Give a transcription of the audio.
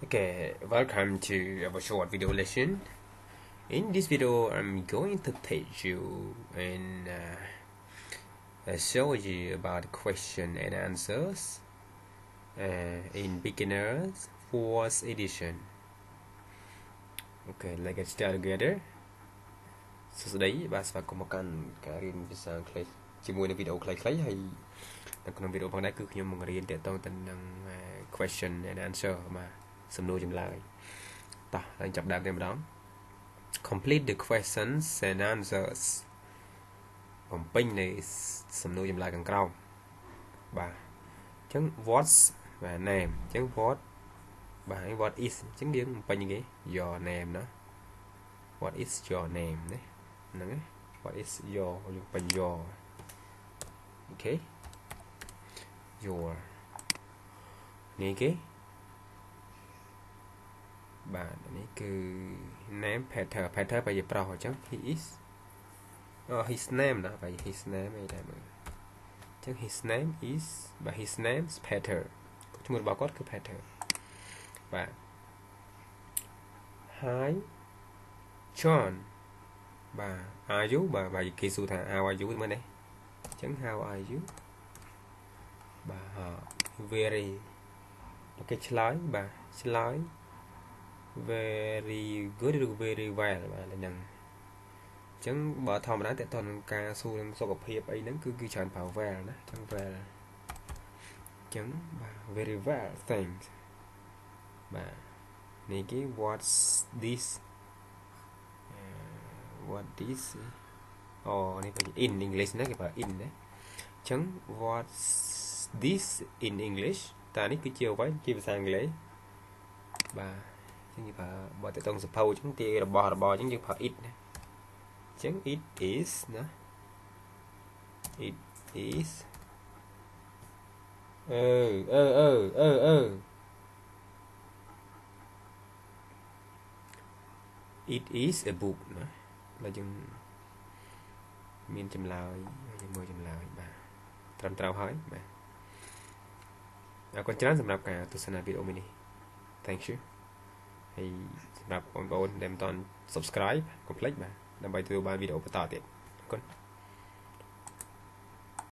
Okay, welcome to our short video lesson. In this video, I'm going to teach you and uh, uh show you about question and answers uh, in beginners fourth edition. Okay, let's get started together. សួស្តីបាទស្វាគមន៍មកកាន់ការរៀនភាសាអង់គ្លេសជាមួយនឹងវីដេអូខ្លីៗហើយនៅក្នុងវីដេអូផងដែរគឺខ្ញុំបង្រៀនទាក់ទងទៅនឹង uh, question and answer ma. សំណួរចម្លើយតោះយើងចាប់ដើមតែម្ដង complete the questions and answers បំពេញនៃសំណួរចម្លើយខាងក្រោមបាទអញ្ចឹង what's បាទ name អញ្ចឹង what បាទ what is អញ្ចឹងយើងបំពេញគេ your name ណា what is your name ណាហ្នឹង what is your យើងបញ្ញ your អូខេ your នេះគេបាទនេះគឺ name pattern pattern បើជាប្រុសអញ្ចឹង he is អូ his name ណាបើ his name ឯតែមើលអញ្ចឹង his name is បើ his name is pattern ឈ្មោះរបស់គាត់គឺ pattern បាទ Hi John បាទ are you បាទបើគេសួរថា how are you មើលនេះអញ្ចឹង how are you បាទ very គេឆ្លើយបាទឆ្លើយ very good ឬ very well បាទហ្នឹងអញ្ចឹងបើធម្មតាតើតនឹងការសួរនឹងសុខភាព អីហ្នឹងគឺគឺច្រើនប្រើ well ណាអញ្ចឹង well អញ្ចឹងបាទ very well thanks បាទនេះគេ what's this what this អូនេះគេ in english ណាគេប្រើ in ណាអញ្ចឹង what's this in english តានេះគឺជាអ្វីជាភាសាអង់គ្លេសបាទយើងប្រើបើតតងសភៅអញ្ចឹងទាយរបស់របរអញ្ចឹងយើងប្រើ it ណាអញ្ចឹង it is ណា it is អឺអឺអឺអឺអឺ it is a book ណាបើយើងមានចម្លើយយើងមើលចម្លើយបាទត្រឹមត្រូវហើយបាទអរគុណច្រើនសម្រាប់ការទស្សនាវីដេអូនេះ Thank you ហើយសម្រាប់បងប្អូនដែលមិនទាន់ subscribe កុំភ្លេចបាទដើម្បីទទួលបានវីដេអូបន្តទៀតអរគុណ